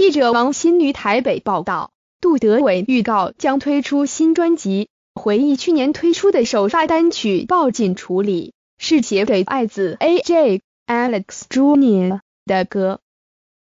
记者王新于台北报道，杜德伟预告将推出新专辑，回忆去年推出的首发单曲《报警处理》是写给爱子 AJ Alex Junior 的歌。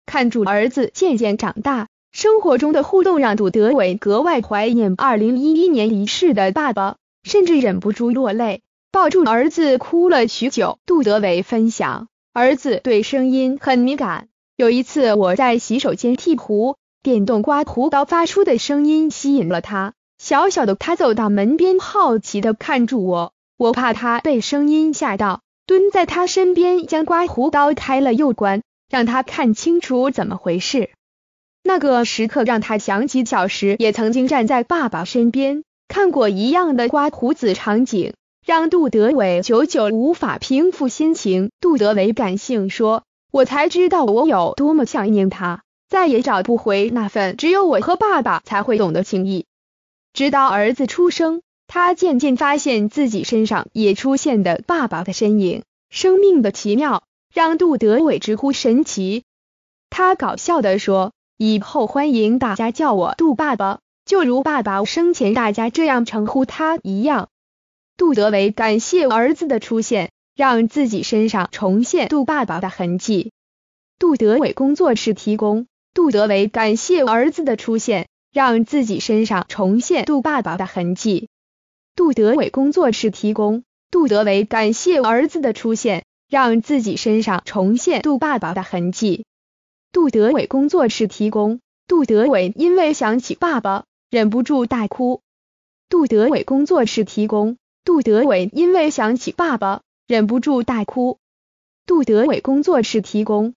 看住儿子渐渐长大，生活中的互动让杜德伟格外怀念二零一一年离世的爸爸，甚至忍不住落泪，抱住儿子哭了许久。杜德伟分享，儿子对声音很敏感。有一次，我在洗手间剃胡，电动刮胡刀发出的声音吸引了他。小小的他走到门边，好奇的看住我。我怕他被声音吓到，蹲在他身边，将刮胡刀开了又关，让他看清楚怎么回事。那个时刻让他想起小时也曾经站在爸爸身边看过一样的刮胡子场景，让杜德伟久久无法平复心情。杜德伟感性说。我才知道我有多么想念他，再也找不回那份只有我和爸爸才会懂的情谊。直到儿子出生，他渐渐发现自己身上也出现的爸爸的身影。生命的奇妙让杜德伟直呼神奇，他搞笑的说：“以后欢迎大家叫我杜爸爸，就如爸爸生前大家这样称呼他一样。”杜德伟感谢儿子的出现。让自己身上重现杜爸爸的痕迹。杜德伟工作室提供。杜德伟感谢儿子的出现，让自己身上重现杜爸爸的痕迹。杜德伟工作室提供。杜德伟感谢儿子的出现，让自己身上重现杜爸爸的痕迹。杜德伟工作室提供。杜德伟因为想起爸爸，忍不住大哭。杜德伟工作室提供。杜德伟因为想起爸爸。忍不住大哭。杜德伟工作室提供。